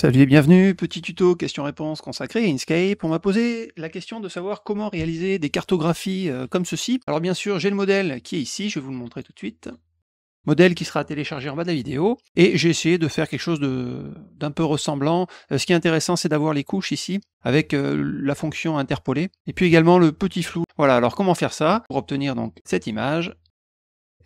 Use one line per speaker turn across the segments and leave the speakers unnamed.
Salut et bienvenue, petit tuto question-réponse consacré à Inkscape. On m'a posé la question de savoir comment réaliser des cartographies euh, comme ceci. Alors bien sûr, j'ai le modèle qui est ici, je vais vous le montrer tout de suite. Modèle qui sera téléchargé en bas de la vidéo. Et j'ai essayé de faire quelque chose d'un peu ressemblant. Euh, ce qui est intéressant, c'est d'avoir les couches ici, avec euh, la fonction interpolée. Et puis également le petit flou. Voilà, alors comment faire ça Pour obtenir donc cette image,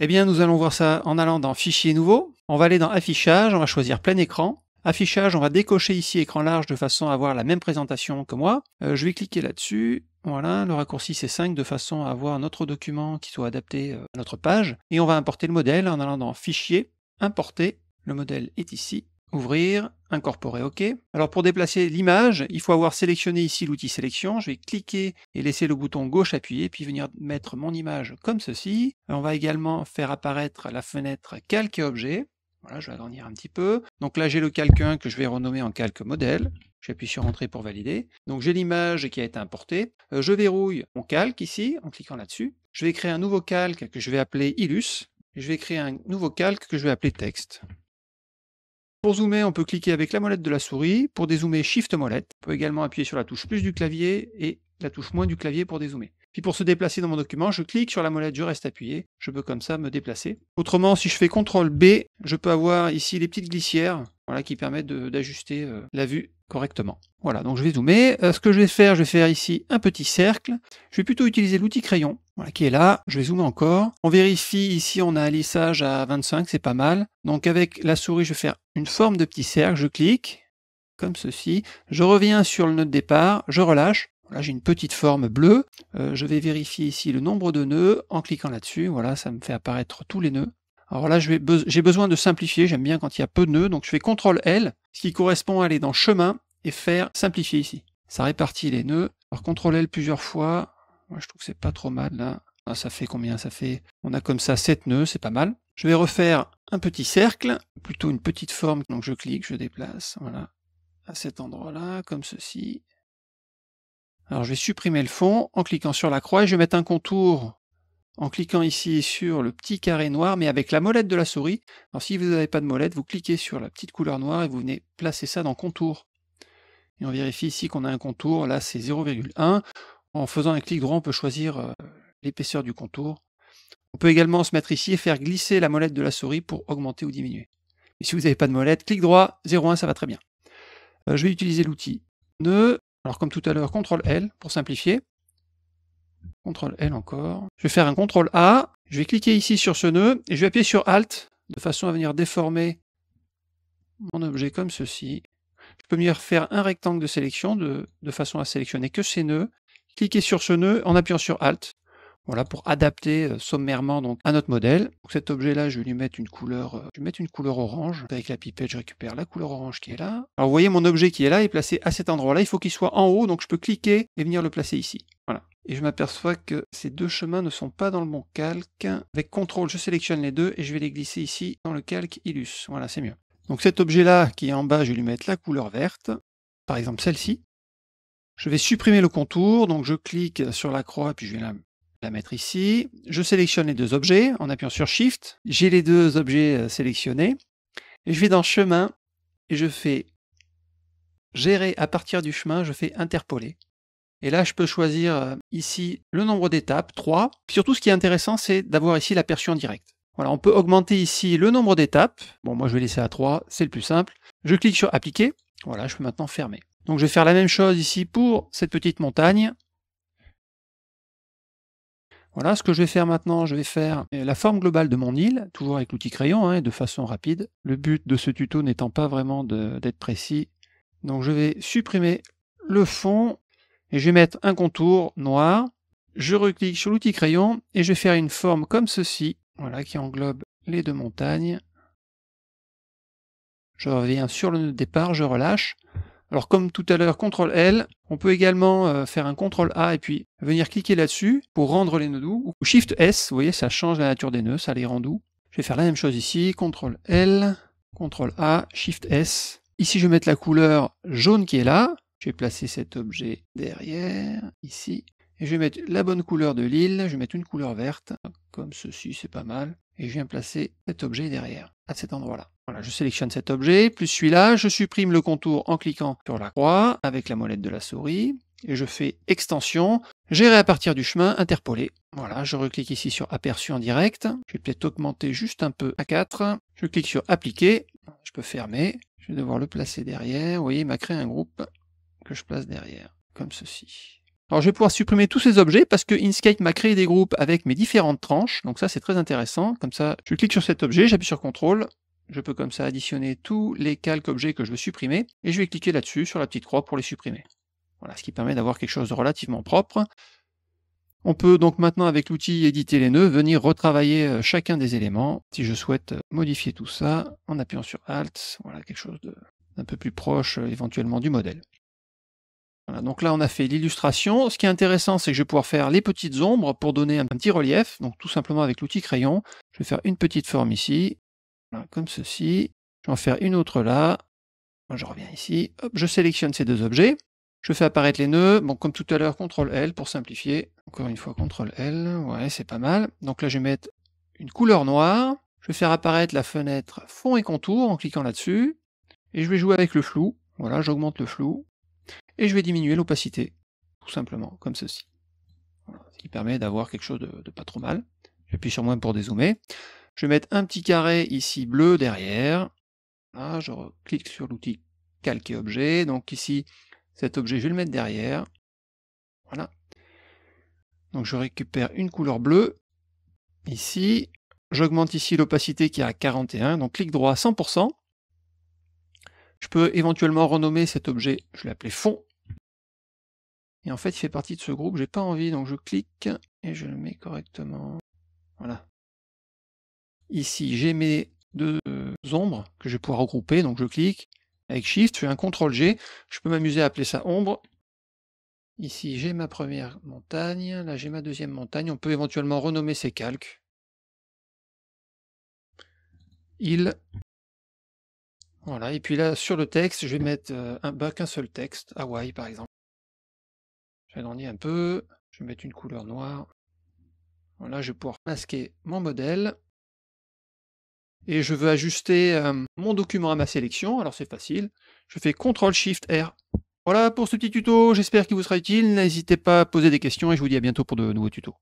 eh bien, nous allons voir ça en allant dans Fichier nouveau. On va aller dans Affichage, on va choisir plein écran. Affichage, on va décocher ici écran large de façon à avoir la même présentation que moi. Euh, je vais cliquer là-dessus. Voilà, le raccourci c'est 5 de façon à avoir notre document qui soit adapté euh, à notre page. Et on va importer le modèle en allant dans Fichier, Importer. Le modèle est ici. Ouvrir, incorporer OK. Alors pour déplacer l'image, il faut avoir sélectionné ici l'outil sélection. Je vais cliquer et laisser le bouton gauche appuyé, puis venir mettre mon image comme ceci. Euh, on va également faire apparaître la fenêtre calque et objet. Voilà, je vais agrandir un petit peu. Donc là, j'ai le calque 1 que je vais renommer en calque modèle. J'appuie sur Entrée pour valider. Donc j'ai l'image qui a été importée. Euh, je verrouille mon calque ici en cliquant là-dessus. Je vais créer un nouveau calque que je vais appeler Illus. je vais créer un nouveau calque que je vais appeler Texte. Pour zoomer, on peut cliquer avec la molette de la souris. Pour dézoomer, Shift molette. On peut également appuyer sur la touche plus du clavier et la touche moins du clavier pour dézoomer. Puis pour se déplacer dans mon document, je clique sur la molette, je reste appuyé, je peux comme ça me déplacer. Autrement, si je fais CTRL B, je peux avoir ici les petites glissières voilà, qui permettent d'ajuster euh, la vue correctement. Voilà, donc je vais zoomer. Euh, ce que je vais faire, je vais faire ici un petit cercle. Je vais plutôt utiliser l'outil crayon, voilà, qui est là. Je vais zoomer encore. On vérifie ici, on a un lissage à 25, c'est pas mal. Donc avec la souris, je vais faire une forme de petit cercle, je clique, comme ceci. Je reviens sur le nœud de départ, je relâche. Là, j'ai une petite forme bleue. Euh, je vais vérifier ici le nombre de nœuds en cliquant là-dessus. Voilà, ça me fait apparaître tous les nœuds. Alors là, j'ai besoin de simplifier. J'aime bien quand il y a peu de nœuds. Donc, je fais CTRL-L, ce qui correspond à aller dans Chemin et faire Simplifier ici. Ça répartit les nœuds. Alors, CTRL-L plusieurs fois. Moi, je trouve que c'est pas trop mal, là. Ah, ça fait combien Ça fait... On a comme ça 7 nœuds, c'est pas mal. Je vais refaire un petit cercle, plutôt une petite forme. Donc, je clique, je déplace, voilà, à cet endroit-là, comme ceci. Alors je vais supprimer le fond en cliquant sur la croix et je vais mettre un contour en cliquant ici sur le petit carré noir, mais avec la molette de la souris. Alors si vous n'avez pas de molette, vous cliquez sur la petite couleur noire et vous venez placer ça dans contour. Et on vérifie ici qu'on a un contour, là c'est 0,1. En faisant un clic droit, on peut choisir euh, l'épaisseur du contour. On peut également se mettre ici et faire glisser la molette de la souris pour augmenter ou diminuer. Et si vous n'avez pas de molette, clic droit, 0,1, ça va très bien. Euh, je vais utiliser l'outil nœud, alors comme tout à l'heure, CTRL-L pour simplifier. CTRL-L encore. Je vais faire un CTRL-A. Je vais cliquer ici sur ce nœud et je vais appuyer sur ALT de façon à venir déformer mon objet comme ceci. Je peux venir faire un rectangle de sélection de, de façon à sélectionner que ces nœuds. Cliquer sur ce nœud en appuyant sur ALT voilà pour adapter euh, sommairement donc à notre modèle. Donc cet objet-là, je vais lui mettre une couleur, euh, je vais mettre une couleur orange. Avec la pipette, je récupère la couleur orange qui est là. Alors vous voyez mon objet qui est là est placé à cet endroit-là. Il faut qu'il soit en haut, donc je peux cliquer et venir le placer ici. Voilà. Et je m'aperçois que ces deux chemins ne sont pas dans le bon calque. Avec CTRL, je sélectionne les deux et je vais les glisser ici dans le calque Illus. Voilà, c'est mieux. Donc cet objet-là qui est en bas, je vais lui mettre la couleur verte. Par exemple celle-ci. Je vais supprimer le contour, donc je clique sur la croix, puis je vais la la mettre ici. Je sélectionne les deux objets en appuyant sur Shift. J'ai les deux objets euh, sélectionnés. je vais dans Chemin et je fais Gérer à partir du chemin, je fais Interpoler. Et là, je peux choisir euh, ici le nombre d'étapes, 3. Surtout, ce qui est intéressant, c'est d'avoir ici l'aperçu en direct. Voilà, on peut augmenter ici le nombre d'étapes. Bon, moi, je vais laisser à 3, c'est le plus simple. Je clique sur Appliquer. Voilà, je peux maintenant fermer. Donc, je vais faire la même chose ici pour cette petite montagne. Voilà ce que je vais faire maintenant. Je vais faire euh, la forme globale de mon île, toujours avec l'outil crayon hein, et de façon rapide. Le but de ce tuto n'étant pas vraiment d'être précis. Donc je vais supprimer le fond et je vais mettre un contour noir. Je reclique sur l'outil crayon et je vais faire une forme comme ceci, voilà, qui englobe les deux montagnes. Je reviens sur le nœud de départ, je relâche. Alors comme tout à l'heure, CTRL L, on peut également euh, faire un CTRL A et puis venir cliquer là-dessus pour rendre les nœuds doux. Ou SHIFT S, vous voyez, ça change la nature des nœuds, ça les rend doux. Je vais faire la même chose ici, CTRL L, CTRL A, SHIFT S. Ici, je vais mettre la couleur jaune qui est là. Je vais placer cet objet derrière, ici. Et je vais mettre la bonne couleur de l'île, je vais mettre une couleur verte, comme ceci, c'est pas mal. Et je viens placer cet objet derrière cet endroit-là. Voilà, je sélectionne cet objet, plus celui-là, je supprime le contour en cliquant sur la croix avec la molette de la souris, et je fais extension, gérer à partir du chemin interpolé. Voilà, je reclique ici sur aperçu en direct, je vais peut-être augmenter juste un peu à 4, je clique sur appliquer, je peux fermer, je vais devoir le placer derrière, vous voyez, il m'a créé un groupe que je place derrière, comme ceci. Alors je vais pouvoir supprimer tous ces objets parce que Inkscape m'a créé des groupes avec mes différentes tranches. Donc ça c'est très intéressant. Comme ça, je clique sur cet objet, j'appuie sur CTRL. Je peux comme ça additionner tous les calques objets que je veux supprimer. Et je vais cliquer là-dessus sur la petite croix pour les supprimer. Voilà, ce qui permet d'avoir quelque chose de relativement propre. On peut donc maintenant avec l'outil éditer les nœuds venir retravailler euh, chacun des éléments. Si je souhaite euh, modifier tout ça en appuyant sur Alt, voilà quelque chose d'un peu plus proche euh, éventuellement du modèle. Voilà, donc là, on a fait l'illustration. Ce qui est intéressant, c'est que je vais pouvoir faire les petites ombres pour donner un petit relief. Donc tout simplement avec l'outil crayon, je vais faire une petite forme ici, comme ceci. Je vais en faire une autre là. je reviens ici. je sélectionne ces deux objets. Je fais apparaître les nœuds. Bon, comme tout à l'heure, CTRL-L pour simplifier. Encore une fois, CTRL-L. Ouais, c'est pas mal. Donc là, je vais mettre une couleur noire. Je vais faire apparaître la fenêtre fond et contour en cliquant là-dessus. Et je vais jouer avec le flou. Voilà, j'augmente le flou et je vais diminuer l'opacité, tout simplement, comme ceci. ce qui permet d'avoir quelque chose de, pas trop mal. J'appuie sur moins pour dézoomer. Je vais mettre un petit carré ici bleu derrière. Ah, je clique sur l'outil Calquer objet. Donc ici, cet objet, je vais le mettre derrière. Voilà. Donc je récupère une couleur bleue. Ici, j'augmente ici l'opacité qui est à 41. Donc clic droit à 100%. Je peux éventuellement renommer cet objet, je vais l'appeler fond. Et en fait, il fait partie de ce groupe, j'ai pas envie, donc je clique et je le mets correctement. Voilà. Ici, j'ai mes deux euh, ombres que je vais pouvoir regrouper, donc je clique avec Shift, je fais un CTRL G, je peux m'amuser à appeler ça ombre. Ici, j'ai ma première montagne, là j'ai ma deuxième montagne, on peut éventuellement renommer ces calques. Il voilà, et puis là, sur le texte, je vais mettre euh, un, bac un seul texte, Hawaï par exemple. Je vais J'agrandis un peu, je vais mettre une couleur noire. Voilà, je vais pouvoir masquer mon modèle. Et je veux ajuster euh, mon document à ma sélection, alors c'est facile. Je fais CTRL-SHIFT-R. Voilà pour ce petit tuto, j'espère qu'il vous sera utile. N'hésitez pas à poser des questions et je vous dis à bientôt pour de nouveaux tutos.